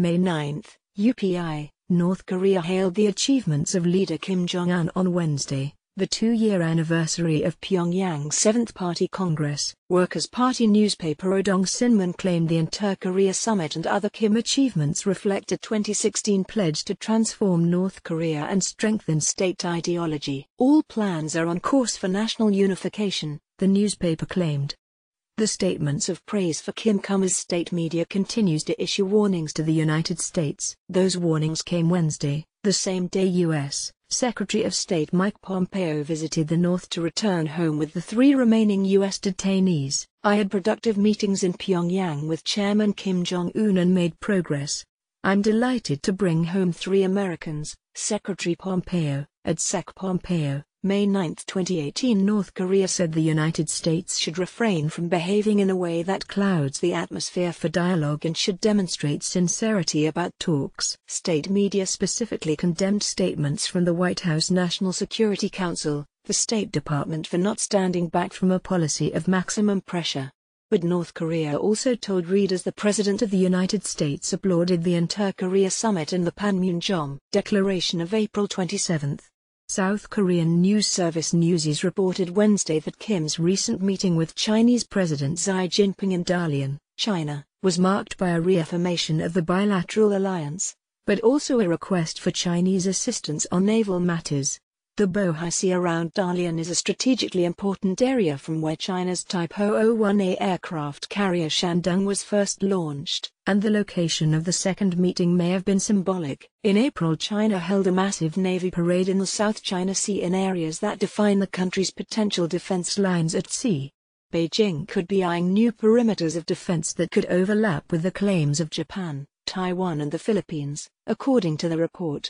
May 9, UPI, North Korea hailed the achievements of leader Kim Jong-un on Wednesday, the two-year anniversary of Pyongyang's Seventh Party Congress. Workers' Party newspaper Odong Sinmun claimed the Inter-Korea Summit and other Kim achievements reflect a 2016 pledge to transform North Korea and strengthen state ideology. All plans are on course for national unification, the newspaper claimed. The statements of praise for Kim come as state media continues to issue warnings to the United States. Those warnings came Wednesday, the same day U.S. Secretary of State Mike Pompeo visited the North to return home with the three remaining U.S. detainees. I had productive meetings in Pyongyang with Chairman Kim Jong un and made progress. I'm delighted to bring home three Americans, Secretary Pompeo, Sec Pompeo, May 9, 2018 North Korea said the United States should refrain from behaving in a way that clouds the atmosphere for dialogue and should demonstrate sincerity about talks. State media specifically condemned statements from the White House National Security Council, the State Department for not standing back from a policy of maximum pressure. But North Korea also told readers the President of the United States applauded the inter-Korea summit and the Panmunjom Declaration of April 27. South Korean news service Newsies reported Wednesday that Kim's recent meeting with Chinese President Xi Jinping in Dalian, China, was marked by a reaffirmation of the bilateral alliance, but also a request for Chinese assistance on naval matters. The bohai sea around Dalian is a strategically important area from where China's Type 001A aircraft carrier Shandong was first launched, and the location of the second meeting may have been symbolic. In April China held a massive navy parade in the South China Sea in areas that define the country's potential defense lines at sea. Beijing could be eyeing new perimeters of defense that could overlap with the claims of Japan, Taiwan and the Philippines, according to the report.